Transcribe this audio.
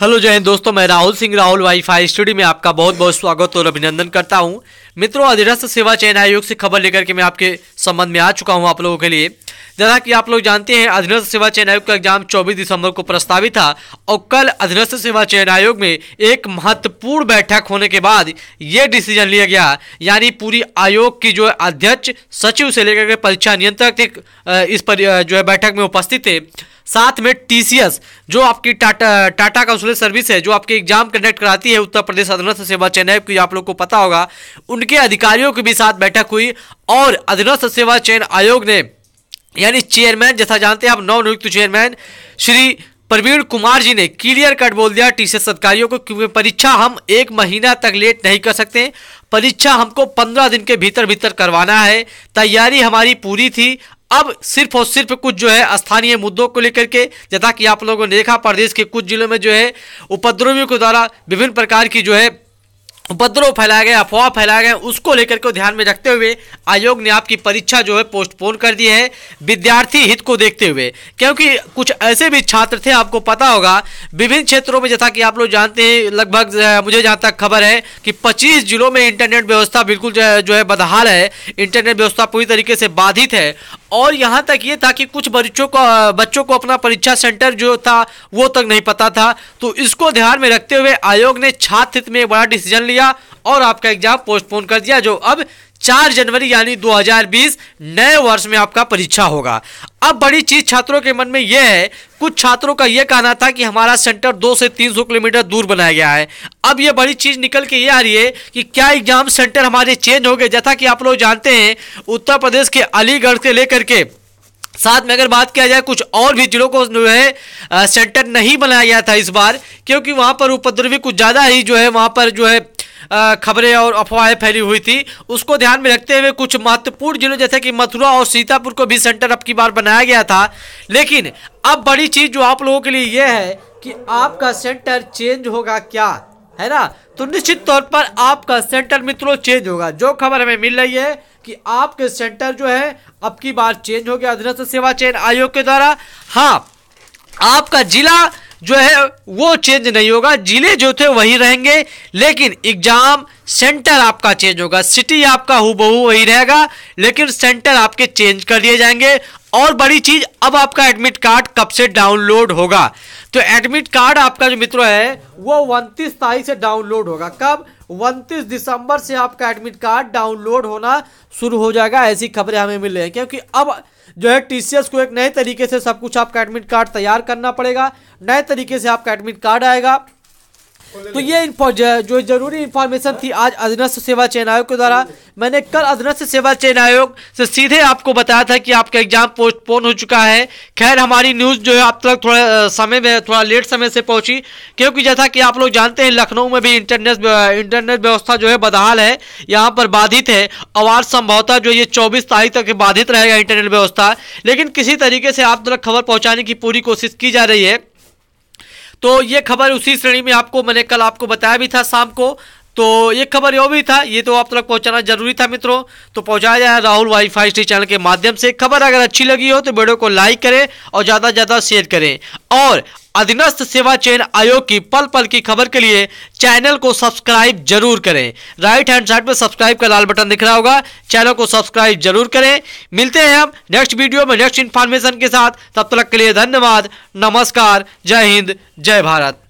hello जय हिंद दोस्तों मैं राहुल सिंह राहुल वाईफाई स्टूडियो में आपका बहुत बहुत स्वागत और अभिनंदन करता हूं मित्रों अधीरस्थ सेवा चयन आयोग से खबर लेकर के मैं आपके संबंध में आ चुका हूं आप लोगों के लिए जैसा कि आप लोग जानते हैं अधीनस्थ सेवा चयन आयोग का एग्जाम 24 दिसंबर को प्रस्तावित था और कल अधीनस्थ सेवा चयन आयोग में एक महत्वपूर्ण बैठक होने के बाद ये डिसीजन लिया गया यानी पूरी आयोग की जो अध्यक्ष सचिव से लेकर के परीक्षा नियंत्रक इस पर जो है बैठक में उपस्थित थे साथ में टीसीएस जो आपकी टाटा टाटा काउंसुलर सर्विस है जो आपके एग्जाम कंडक्ट कराती है उत्तर प्रदेश अधीनस्थ सेवा चयन आयोग की आप लोग को पता होगा उनके अधिकारियों के भी साथ बैठक हुई और अधीनस्थ सेवा चयन आयोग ने यानी चेयरमैन जैसा जानते हैं आप नवनियुक्त चेयरमैन श्री प्रवीण कुमार जी ने क्लियर कट बोल दिया टीसीएस अधिकारियों को क्योंकि परीक्षा हम एक महीना तक लेट नहीं कर सकते परीक्षा हमको पंद्रह दिन के भीतर भीतर करवाना है तैयारी हमारी पूरी थी अब सिर्फ और सिर्फ कुछ जो है स्थानीय मुद्दों को लेकर के जैसा कि आप लोगों ने देखा प्रदेश के कुछ जिलों में जो है उपद्रवियों के द्वारा विभिन्न प्रकार की जो है उपद्रव फैलाया गया अफवाह फैलाया गया उसको लेकर के ध्यान में रखते हुए आयोग ने आपकी परीक्षा जो है पोस्टपोन कर दी है विद्यार्थी हित को देखते हुए क्योंकि कुछ ऐसे भी छात्र थे आपको पता होगा विभिन्न क्षेत्रों में जैसा कि आप लोग जानते हैं लगभग मुझे जहाँ तक खबर है कि 25 जिलों में इंटरनेट व्यवस्था बिल्कुल जो है बदहाल है इंटरनेट व्यवस्था पूरी तरीके से बाधित है और यहाँ तक ये था कि कुछ बच्चों को बच्चों को अपना परीक्षा सेंटर जो था वो तक नहीं पता था तो इसको ध्यान में रखते हुए आयोग ने छात्र हित में बड़ा डिसीजन लिया गया और आपका एग्जाम पोस्टपोन कर दिया जो अब 4 जनवरी यानी 2020 नए वर्ष में आपका परीक्षा होगा अब बड़ी चीज छात्रों के मन में यह है कुछ छात्रों का यह कहना था कि हमारा सेंटर दो से तीन सौ किलोमीटर दूर बनाया गया है अब यह बड़ी चीज निकल के ये आ रही है कि क्या एग्जाम सेंटर हमारे चेंज हो गए जैसा कि आप लोग जानते हैं उत्तर प्रदेश के अलीगढ़ से लेकर के साथ में अगर बात किया जाए कुछ और भी जिलों को जो है सेंटर नहीं बनाया गया था इस बार क्योंकि वहां पर उपद्रवी कुछ ज़्यादा ही जो है वहां पर जो है खबरें और अफवाहें फैली हुई थी उसको ध्यान में रखते हुए कुछ महत्वपूर्ण जिलों जैसे कि मथुरा और सीतापुर को भी सेंटर अब की बार बनाया गया था लेकिन अब बड़ी चीज़ जो आप लोगों के लिए यह है कि आपका सेंटर चेंज होगा क्या है ना तो निश्चित तौर पर आपका सेंटर मित्रों चेंज होगा जो खबर हमें मिल रही है कि आपके सेंटर जो है अब की बार चेंज हो गया अधिनस्थ सेवा चयन आयोग के द्वारा हाँ आपका जिला जो है वो चेंज नहीं होगा जिले जो थे वही रहेंगे लेकिन एग्जाम सेंटर आपका चेंज होगा सिटी आपका बहु वही रहेगा लेकिन सेंटर आपके चेंज कर दिए जाएंगे और बड़ी चीज अब आपका एडमिट कार्ड कब से डाउनलोड होगा तो एडमिट कार्ड आपका जो मित्रों है वो उनतीस तारीख से डाउनलोड होगा कब उनतीस दिसंबर से आपका एडमिट कार्ड डाउनलोड होना शुरू हो जाएगा ऐसी खबरें हमें मिल रही है क्योंकि अब जो है टीसीएस को एक नए तरीके से सब कुछ आपका एडमिट कार्ड तैयार करना पड़ेगा नए तरीके से आपका एडमिट कार्ड आएगा तो ये जो जरूरी इन्फॉर्मेशन थी आज अधीनस्थ सेवा चयन आयोग के द्वारा मैंने कल अधरत सेवा चयन आयोग से सीधे आपको बताया था कि आपका एग्जाम पोस्टपोन हो चुका है खैर हमारी न्यूज़ जो है आप तक थोड़ा समय में थोड़ा लेट समय से पहुंची क्योंकि जैसा कि आप लोग जानते हैं लखनऊ में भी इंटरनेट इंटरनेट व्यवस्था जो है बदहाल है यहाँ पर बाधित है और संभवता संभवतः जो ये चौबीस तारीख तक बाधित रहेगा इंटरनेट व्यवस्था लेकिन किसी तरीके से आप तक खबर पहुँचाने की पूरी कोशिश की जा रही है तो ये खबर उसी श्रेणी में आपको मैंने कल आपको बताया भी था शाम को तो ये खबर यो भी था ये तो आप तक पहुंचाना जरूरी था मित्रों तो पहुंचाया जाए राहुल वाईफाई स्टी चैनल के माध्यम से खबर अगर अच्छी लगी हो तो वीडियो को लाइक करें और ज़्यादा से ज़्यादा शेयर करें और अधीनस्थ सेवा चयन आयोग की पल पल की खबर के लिए चैनल को सब्सक्राइब जरूर करें राइट हैंड साइड में सब्सक्राइब का लाल बटन दिख रहा होगा चैनल को सब्सक्राइब जरूर करें मिलते हैं हम नेक्स्ट वीडियो में नेक्स्ट इन्फॉर्मेशन के साथ तब तक के लिए धन्यवाद नमस्कार जय हिंद जय भारत